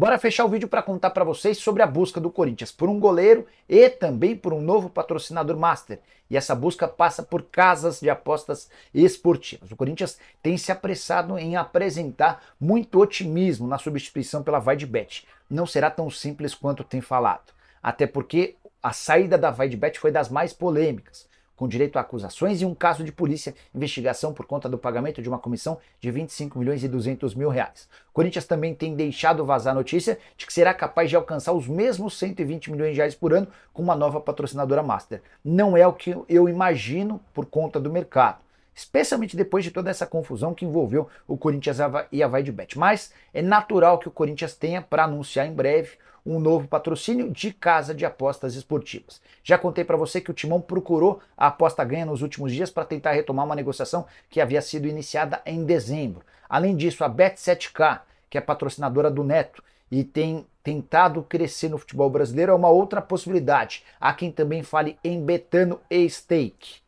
Bora fechar o vídeo para contar para vocês sobre a busca do Corinthians por um goleiro e também por um novo patrocinador master. E essa busca passa por casas de apostas esportivas. O Corinthians tem se apressado em apresentar muito otimismo na substituição pela Vaidbet. Não será tão simples quanto tem falado. Até porque a saída da Vaidbet foi das mais polêmicas com direito a acusações e um caso de polícia, investigação por conta do pagamento de uma comissão de 25 milhões e 200 mil reais. O Corinthians também tem deixado vazar a notícia de que será capaz de alcançar os mesmos 120 milhões de reais por ano com uma nova patrocinadora master. Não é o que eu imagino por conta do mercado especialmente depois de toda essa confusão que envolveu o Corinthians e a Vai de Bet. Mas é natural que o Corinthians tenha para anunciar em breve um novo patrocínio de casa de apostas esportivas. Já contei para você que o Timão procurou a aposta ganha nos últimos dias para tentar retomar uma negociação que havia sido iniciada em dezembro. Além disso, a Bet7k, que é patrocinadora do Neto e tem tentado crescer no futebol brasileiro, é uma outra possibilidade. Há quem também fale em Betano e Steak.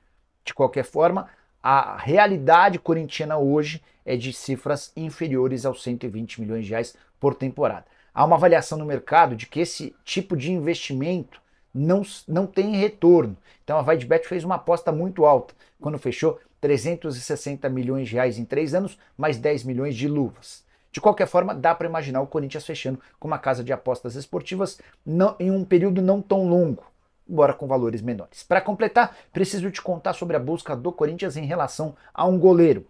De qualquer forma, a realidade corintiana hoje é de cifras inferiores aos 120 milhões de reais por temporada há uma avaliação no mercado de que esse tipo de investimento não, não tem retorno. Então a Videbet fez uma aposta muito alta quando fechou 360 milhões de reais em três anos, mais 10 milhões de luvas. De qualquer forma, dá para imaginar o Corinthians fechando com uma casa de apostas esportivas não, em um período não tão longo, embora com valores menores. Para completar, preciso te contar sobre a busca do Corinthians em relação a um goleiro.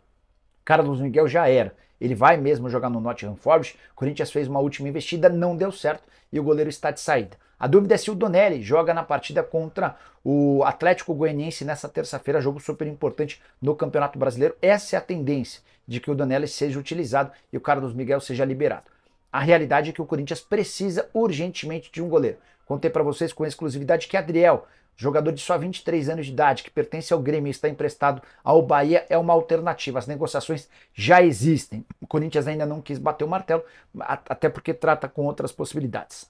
Carlos Miguel já era, ele vai mesmo jogar no Nottingham Forest. O Corinthians fez uma última investida, não deu certo e o goleiro está de saída. A dúvida é se o Donelli joga na partida contra o Atlético Goianiense nessa terça-feira, jogo super importante no Campeonato Brasileiro. Essa é a tendência de que o Donelli seja utilizado e o Carlos Miguel seja liberado a realidade é que o Corinthians precisa urgentemente de um goleiro. Contei para vocês com exclusividade que Adriel, jogador de só 23 anos de idade, que pertence ao Grêmio e está emprestado ao Bahia, é uma alternativa. As negociações já existem. O Corinthians ainda não quis bater o martelo, até porque trata com outras possibilidades.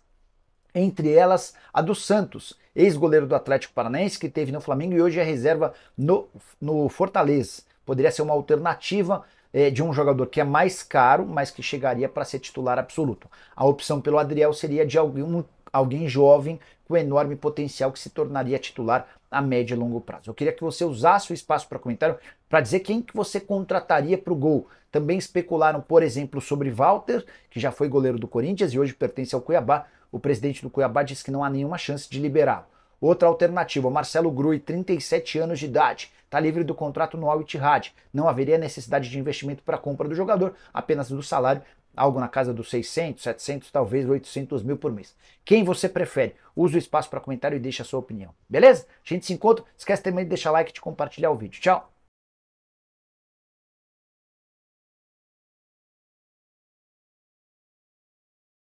Entre elas, a do Santos, ex-goleiro do Atlético Paranaense, que teve no Flamengo e hoje é reserva no, no Fortaleza. Poderia ser uma alternativa é, de um jogador que é mais caro, mas que chegaria para ser titular absoluto. A opção pelo Adriel seria de algum, alguém jovem com enorme potencial que se tornaria titular a médio e longo prazo. Eu queria que você usasse o espaço para comentário para dizer quem que você contrataria para o gol. Também especularam, por exemplo, sobre Walter, que já foi goleiro do Corinthians e hoje pertence ao Cuiabá. O presidente do Cuiabá disse que não há nenhuma chance de liberá-lo. Outra alternativa, Marcelo Grui, 37 anos de idade, está livre do contrato no Al-Ittihad. Não haveria necessidade de investimento para a compra do jogador, apenas do salário, algo na casa dos 600, 700, talvez 800 mil por mês. Quem você prefere? Use o espaço para comentário e deixe a sua opinião. Beleza? A gente se encontra. Esquece também de deixar like e de compartilhar o vídeo. Tchau!